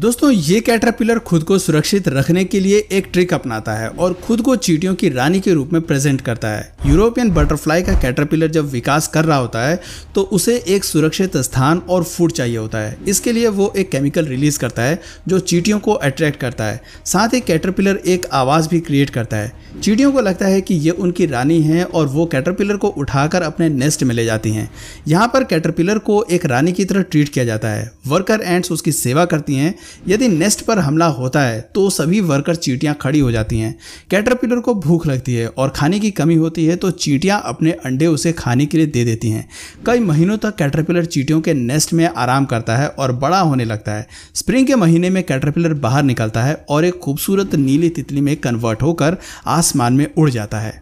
दोस्तों ये कैटरपिलर खुद को सुरक्षित रखने के लिए एक ट्रिक अपनाता है और खुद को चीटियों की रानी के रूप में प्रेजेंट करता है यूरोपियन बटरफ्लाई का कैटरपिलर जब विकास कर रहा होता है तो उसे एक सुरक्षित स्थान और फूड चाहिए होता है इसके लिए वो एक केमिकल रिलीज करता है जो चीटियों को अट्रैक्ट करता है साथ ही कैटरपिलर एक आवाज़ भी क्रिएट करता है चीटियों को लगता है कि ये उनकी रानी है और वो कैटरपिलर को उठाकर अपने नेस्ट में ले जाती हैं यहाँ पर कैटरपिलर को एक रानी की तरह ट्रीट किया जाता है वर्कर एंड्स उसकी सेवा करती हैं यदि नेस्ट पर हमला होता है तो सभी वर्कर चीटियाँ खड़ी हो जाती हैं कैटरपिलर को भूख लगती है और खाने की कमी होती है तो चीटियाँ अपने अंडे उसे खाने के लिए दे देती हैं कई महीनों तक कैटरपिलर चीटियों के नेस्ट में आराम करता है और बड़ा होने लगता है स्प्रिंग के महीने में कैटरपिलर बाहर निकलता है और एक खूबसूरत नीली तितली में कन्वर्ट होकर आसमान में उड़ जाता है